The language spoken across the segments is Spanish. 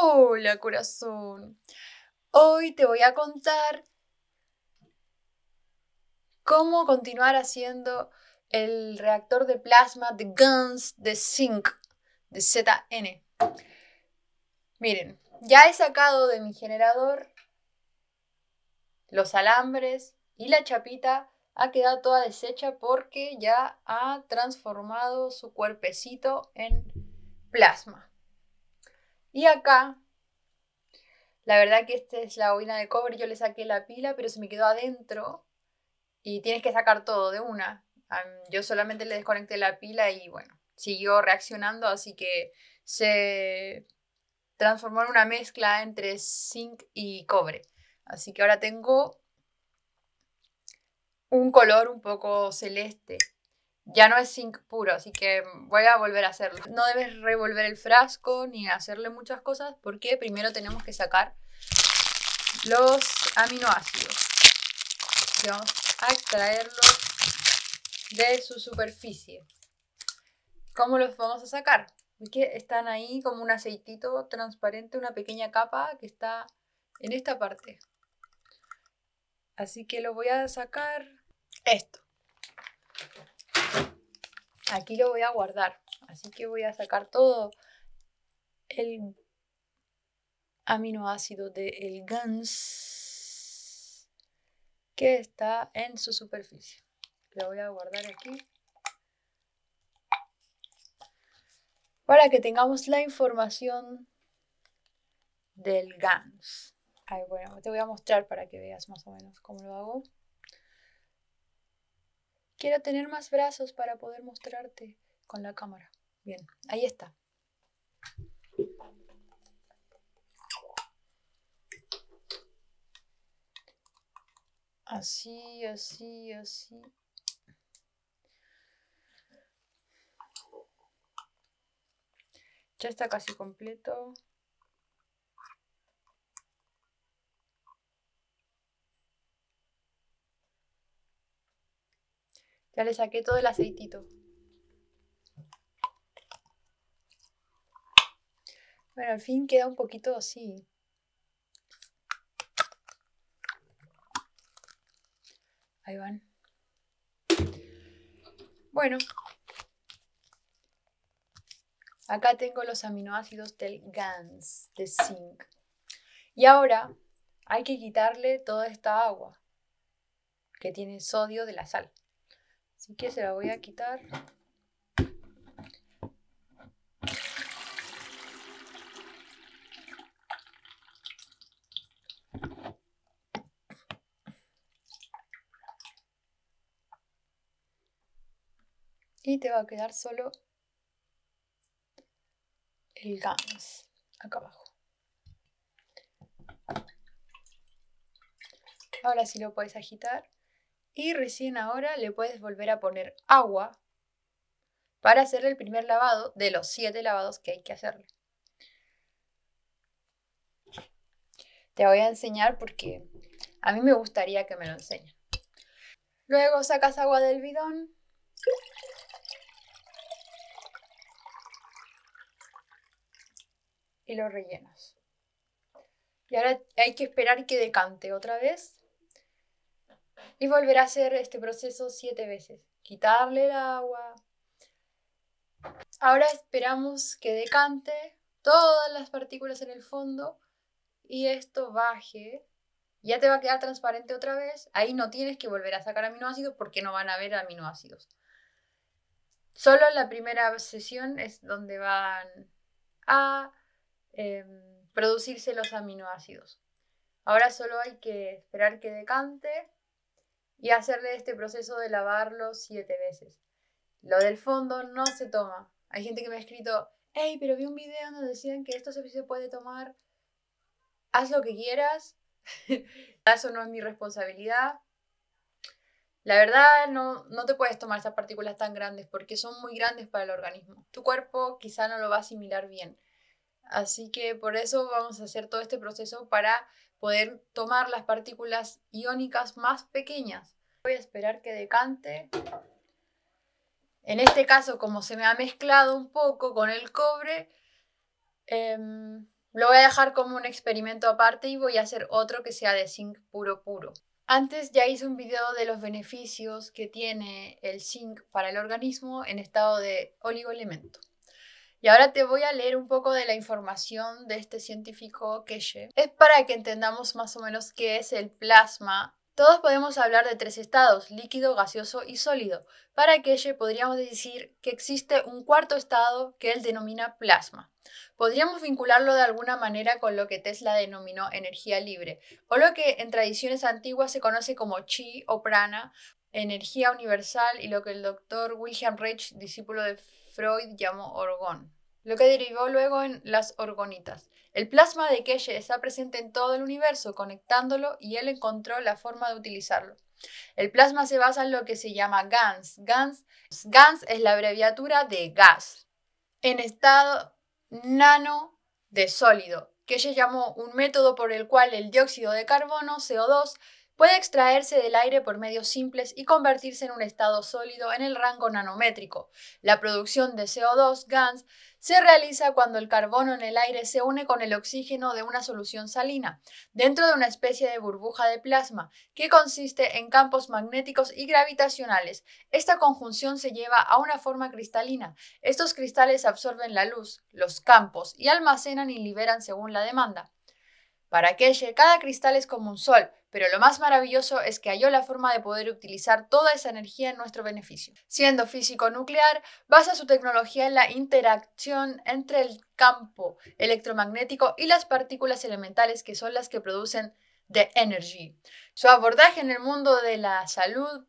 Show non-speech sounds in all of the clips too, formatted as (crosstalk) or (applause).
Hola corazón. Hoy te voy a contar cómo continuar haciendo el reactor de plasma de Guns de Zinc, de ZN. Miren, ya he sacado de mi generador los alambres y la chapita ha quedado toda deshecha porque ya ha transformado su cuerpecito en plasma. Y acá, la verdad que esta es la bobina de cobre, yo le saqué la pila, pero se me quedó adentro y tienes que sacar todo de una. yo solamente le desconecté la pila y bueno, siguió reaccionando, así que se transformó en una mezcla entre zinc y cobre. Así que ahora tengo un color un poco celeste ya no es zinc puro, así que voy a volver a hacerlo. No debes revolver el frasco ni hacerle muchas cosas porque primero tenemos que sacar los aminoácidos. Y vamos a extraerlos de su superficie. ¿Cómo los vamos a sacar? Que están ahí como un aceitito transparente, una pequeña capa que está en esta parte. Así que lo voy a sacar esto aquí lo voy a guardar. Así que voy a sacar todo el aminoácido del GANS que está en su superficie. Lo voy a guardar aquí. Para que tengamos la información del GANS. bueno, te voy a mostrar para que veas más o menos cómo lo hago. Quiero tener más brazos para poder mostrarte con la cámara. Bien, ahí está. Así, así, así. Ya está casi completo. Ya le saqué todo el aceitito. Bueno, al fin queda un poquito así. Ahí van. Bueno. Acá tengo los aminoácidos del GANS, de zinc. Y ahora hay que quitarle toda esta agua que tiene sodio de la sal. Así que se la voy a quitar. Y te va a quedar solo el GANS acá abajo. Ahora sí lo puedes agitar y recién ahora le puedes volver a poner agua para hacer el primer lavado de los siete lavados que hay que hacerle. Te voy a enseñar porque a mí me gustaría que me lo enseñen. Luego sacas agua del bidón. Y lo rellenas. Y ahora hay que esperar que decante otra vez y volver a hacer este proceso siete veces. Quitarle el agua. Ahora esperamos que decante todas las partículas en el fondo y esto baje. Ya te va a quedar transparente otra vez. Ahí no tienes que volver a sacar aminoácidos porque no van a haber aminoácidos. Solo la primera sesión es donde van a em, producirse los aminoácidos. Ahora solo hay que esperar que decante y hacerle este proceso de lavarlo siete veces. Lo del fondo no se toma. Hay gente que me ha escrito, hey, pero vi un video donde decían que esto se puede tomar, haz lo que quieras, (laughs) eso no es mi responsabilidad. La verdad, no, no te puedes tomar estas partículas tan grandes porque son muy grandes para el organismo. Tu cuerpo quizá no lo va a asimilar bien. Así que por eso vamos a hacer todo este proceso para poder tomar las partículas iónicas más pequeñas. Voy a esperar que decante. En este caso, como se me ha mezclado un poco con el cobre, em, lo voy a dejar como un experimento aparte y voy a hacer otro que sea de zinc puro puro. Antes ya hice un video de los beneficios que tiene el zinc para el organismo en estado de oligoelemento. Y ahora te voy a leer un poco de la información de este científico Keshe. Es para que entendamos más o menos qué es el plasma. Todos podemos hablar de tres estados, líquido, gaseoso y sólido. Para Keshe podríamos decir que existe un cuarto estado que él denomina plasma. Podríamos vincularlo de alguna manera con lo que Tesla denominó energía libre, o lo que en tradiciones antiguas se conoce como chi o prana, energía universal, y lo que el doctor William Reich, discípulo de Freud llamó orgón, lo que derivó luego en las orgonitas. El plasma de Keshe está presente en todo el universo, conectándolo y él encontró la forma de utilizarlo. El plasma se basa en lo que se llama GANS. GANS, GANS es la abreviatura de gas, en estado nano de sólido, que llamó un método por el cual el dióxido de carbono, CO2, puede extraerse del aire por medios simples y convertirse en un estado sólido en el rango nanométrico. La producción de CO2, GANS, se realiza cuando el carbono en el aire se une con el oxígeno de una solución salina, dentro de una especie de burbuja de plasma, que consiste en campos magnéticos y gravitacionales. Esta conjunción se lleva a una forma cristalina. Estos cristales absorben la luz, los campos, y almacenan y liberan según la demanda. Para Keshe, cada cristal es como un sol, pero lo más maravilloso es que halló la forma de poder utilizar toda esa energía en nuestro beneficio. Siendo físico nuclear, basa su tecnología en la interacción entre el campo electromagnético y las partículas elementales que son las que producen The Energy. Su abordaje en el mundo de la salud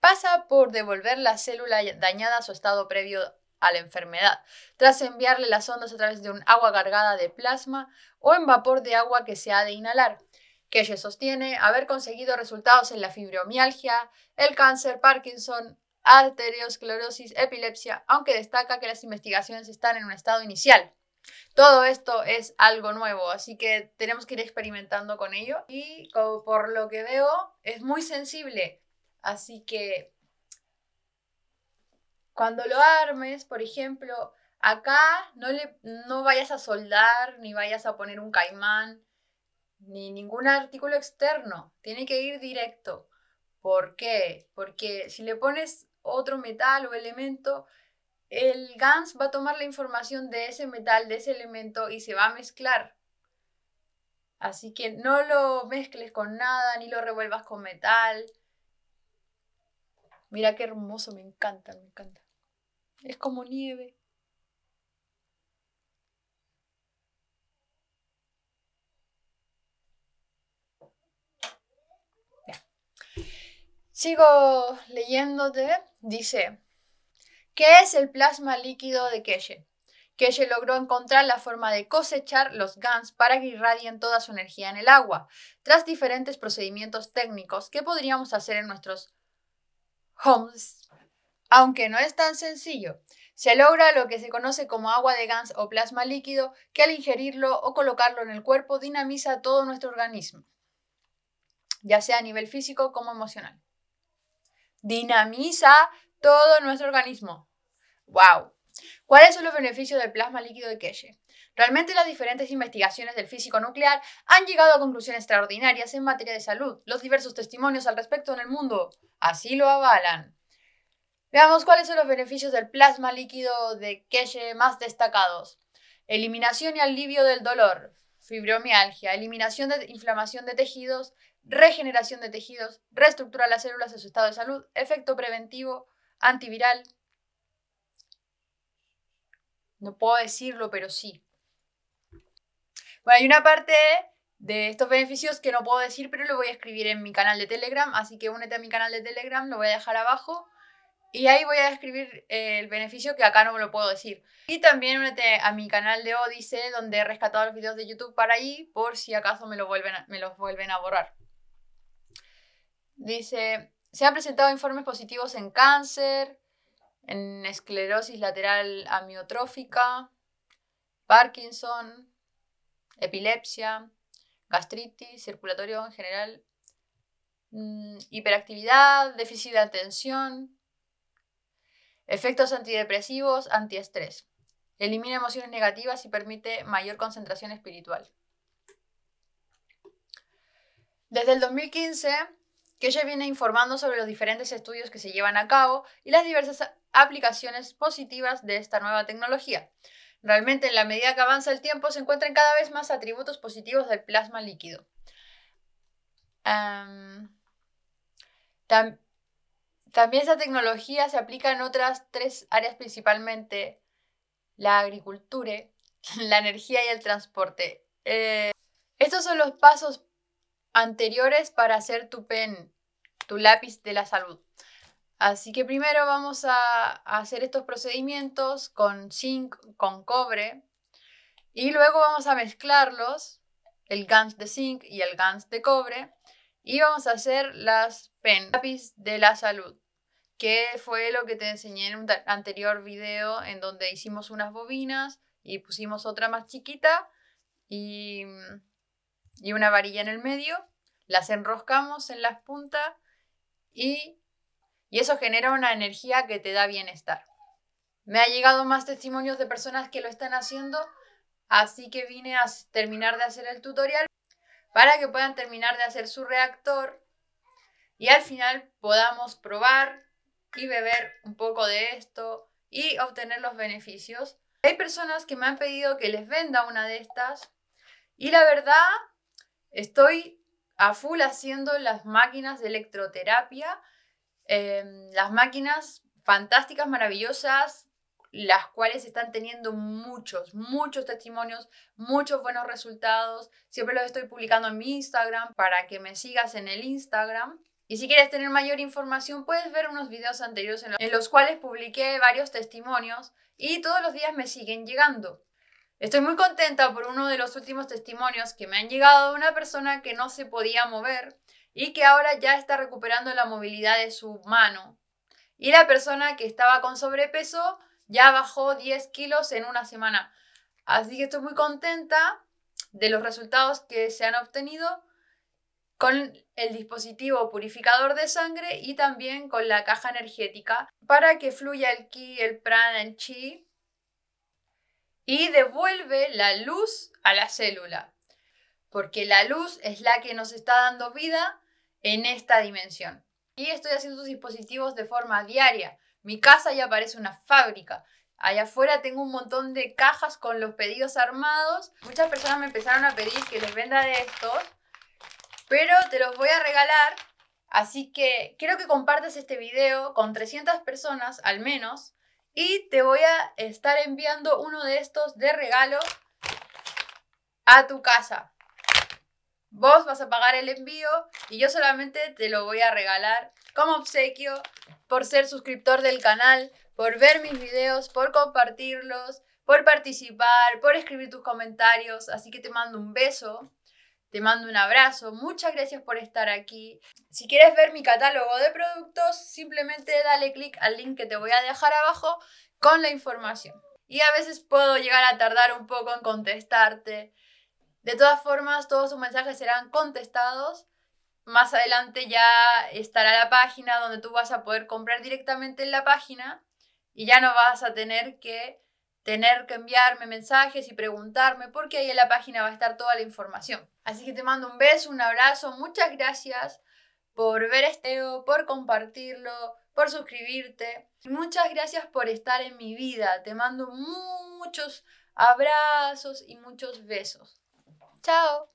pasa por devolver la célula dañada a su estado previo a la enfermedad, tras enviarle las ondas a través de un agua cargada de plasma o en vapor de agua que se ha de inhalar que ella sostiene haber conseguido resultados en la fibromialgia, el cáncer, Parkinson, arteriosclerosis, epilepsia, aunque destaca que las investigaciones están en un estado inicial. Todo esto es algo nuevo, así que tenemos que ir experimentando con ello y por lo que veo es muy sensible, así que cuando lo armes, por ejemplo, acá no, le, no vayas a soldar ni vayas a poner un caimán, ni ningún artículo externo, tiene que ir directo. ¿Por qué? Porque si le pones otro metal o elemento, el GANS va a tomar la información de ese metal, de ese elemento y se va a mezclar. Así que no lo mezcles con nada, ni lo revuelvas con metal. Mira qué hermoso, me encanta, me encanta. Es como nieve. Sigo leyéndote. Dice, ¿qué es el plasma líquido de Keshe? Keshe logró encontrar la forma de cosechar los GANs para que irradien toda su energía en el agua, tras diferentes procedimientos técnicos que podríamos hacer en nuestros homes. Aunque no es tan sencillo, se logra lo que se conoce como agua de GANs o plasma líquido, que al ingerirlo o colocarlo en el cuerpo dinamiza todo nuestro organismo, ya sea a nivel físico como emocional dinamiza todo nuestro organismo. ¡Wow! ¿Cuáles son los beneficios del plasma líquido de Keshe? Realmente las diferentes investigaciones del físico nuclear han llegado a conclusiones extraordinarias en materia de salud. Los diversos testimonios al respecto en el mundo así lo avalan. Veamos cuáles son los beneficios del plasma líquido de Keshe más destacados. Eliminación y alivio del dolor, fibromialgia, eliminación de inflamación de tejidos, regeneración de tejidos, reestructura las células a su estado de salud, efecto preventivo, antiviral. No puedo decirlo, pero sí. Bueno, hay una parte de estos beneficios que no puedo decir, pero lo voy a escribir en mi canal de Telegram, así que únete a mi canal de Telegram, lo voy a dejar abajo. Y ahí voy a escribir eh, el beneficio que acá no me lo puedo decir. Y también únete a mi canal de Odise, donde he rescatado los videos de YouTube para ahí, por si acaso me, lo vuelven me los vuelven a borrar. Dice, se han presentado informes positivos en cáncer, en esclerosis lateral amiotrófica, Parkinson, epilepsia, gastritis, circulatorio en general, mm, hiperactividad, déficit de atención, efectos antidepresivos, antiestrés. Elimina emociones negativas y permite mayor concentración espiritual. Desde el 2015 que ella viene informando sobre los diferentes estudios que se llevan a cabo y las diversas aplicaciones positivas de esta nueva tecnología. Realmente, en la medida que avanza el tiempo, se encuentran cada vez más atributos positivos del plasma líquido. también esta tecnología se aplica en otras tres áreas principalmente, la agricultura, (laughs) la energía y el transporte. Eh, estos son los pasos anteriores para hacer tu PEN tu lápiz de la salud. Así que primero vamos a hacer estos procedimientos con zinc, con cobre, y luego vamos a mezclarlos, el GANS de zinc y el GANS de cobre, y vamos a hacer las pen, lápiz de la salud, que fue lo que te enseñé en un anterior video en donde hicimos unas bobinas y pusimos otra más chiquita y, y una varilla en el medio, las enroscamos en las puntas y, y eso genera una energía que te da bienestar. Me ha llegado más testimonios de personas que lo están haciendo, así que vine a terminar de hacer el tutorial para que puedan terminar de hacer su reactor y al final podamos probar y beber un poco de esto y obtener los beneficios. Hay personas que me han pedido que les venda una de estas y la verdad estoy a full haciendo las máquinas de electroterapia, em, las máquinas fantásticas, maravillosas, las cuales están teniendo muchos, muchos testimonios, muchos buenos resultados. Siempre los estoy publicando en mi Instagram para que me sigas en el Instagram. Y si quieres tener mayor información, puedes ver unos videos anteriores en los cuales publiqué varios testimonios y todos los días me siguen llegando. Estoy muy contenta por uno de los últimos testimonios que me han llegado de una persona que no se podía mover y que ahora ya está recuperando la movilidad de su mano. Y la persona que estaba con sobrepeso ya bajó 10 kilos en una semana. Así que estoy muy contenta de los resultados que se han obtenido con el dispositivo purificador de sangre y también con la caja energética para que fluya el ki, el prana, el chi y devuelve la luz a la célula, porque la luz es la que nos está dando vida en esta dimensión. Y estoy haciendo sus dispositivos de forma diaria. Mi casa ya parece una fábrica. Allá afuera tengo un montón de cajas con los pedidos armados. Muchas personas me empezaron a pedir que les venda de estos, pero te los voy a regalar. Así que quiero que compartas este video con 300 personas al menos y te voy a estar enviando uno de estos de regalo a tu casa. Vos vas a pagar el envío y yo solamente te lo voy a regalar como obsequio por ser suscriptor del canal, por ver mis videos, por compartirlos, por participar, por escribir tus comentarios. Así que te mando un beso. Te mando un abrazo, muchas gracias por estar aquí. Si quieres ver mi catálogo de productos, simplemente dale clic al link que te voy a dejar abajo con la información. Y a veces puedo llegar a tardar un poco en contestarte. De todas formas, todos tus mensajes serán contestados. Más adelante ya estará la página donde tú vas a poder comprar directamente en la página y ya no vas a tener que tener que enviarme mensajes y preguntarme porque ahí en la página va a estar toda la información. Así que te mando un beso, un abrazo, muchas gracias por ver este video, por compartirlo, por suscribirte. muchas gracias por estar en mi vida. Te mando muchos abrazos y muchos besos. Chao.